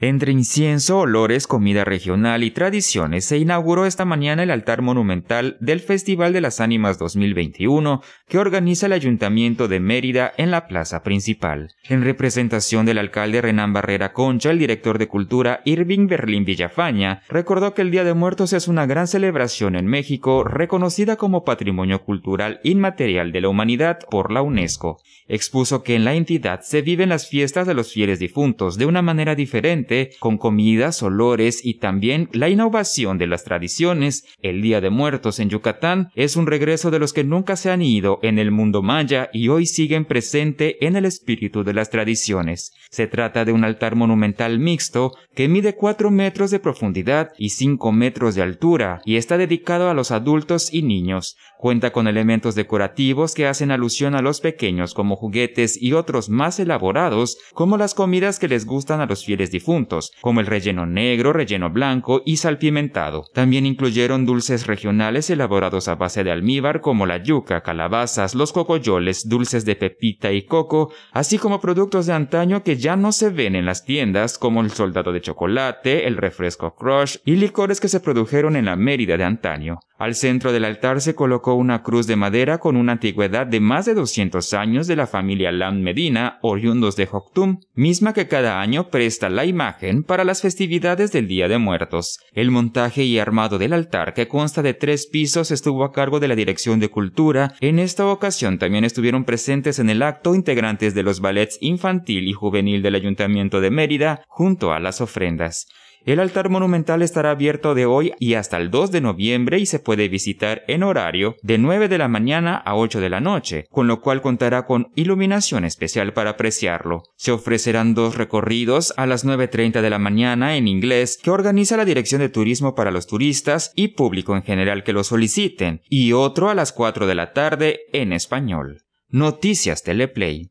Entre incienso, olores, comida regional y tradiciones, se inauguró esta mañana el altar monumental del Festival de las Ánimas 2021 que organiza el Ayuntamiento de Mérida en la plaza principal. En representación del alcalde Renán Barrera Concha, el director de Cultura Irving Berlín Villafaña recordó que el Día de Muertos es una gran celebración en México reconocida como Patrimonio Cultural Inmaterial de la Humanidad por la UNESCO. Expuso que en la entidad se viven las fiestas de los fieles difuntos de una manera diferente con comidas, olores y también la innovación de las tradiciones. El Día de Muertos en Yucatán es un regreso de los que nunca se han ido en el mundo maya y hoy siguen presente en el espíritu de las tradiciones. Se trata de un altar monumental mixto que mide 4 metros de profundidad y 5 metros de altura y está dedicado a los adultos y niños. Cuenta con elementos decorativos que hacen alusión a los pequeños como juguetes y otros más elaborados como las comidas que les gustan a los fieles difuntos como el relleno negro, relleno blanco y salpimentado. También incluyeron dulces regionales elaborados a base de almíbar como la yuca, calabazas, los cocoyoles, dulces de pepita y coco, así como productos de antaño que ya no se ven en las tiendas como el soldado de chocolate, el refresco crush y licores que se produjeron en la Mérida de antaño. Al centro del altar se colocó una cruz de madera con una antigüedad de más de 200 años de la familia Land Medina, oriundos de Joctum, misma que cada año presta la imagen para las festividades del Día de Muertos. El montaje y armado del altar, que consta de tres pisos, estuvo a cargo de la Dirección de Cultura. En esta ocasión también estuvieron presentes en el acto integrantes de los ballets infantil y juvenil del Ayuntamiento de Mérida, junto a las ofrendas. El altar monumental estará abierto de hoy y hasta el 2 de noviembre y se puede visitar en horario de 9 de la mañana a 8 de la noche, con lo cual contará con iluminación especial para apreciarlo. Se ofrecerán dos recorridos a las 9.30 de la mañana en inglés que organiza la Dirección de Turismo para los turistas y público en general que lo soliciten, y otro a las 4 de la tarde en español. Noticias Teleplay.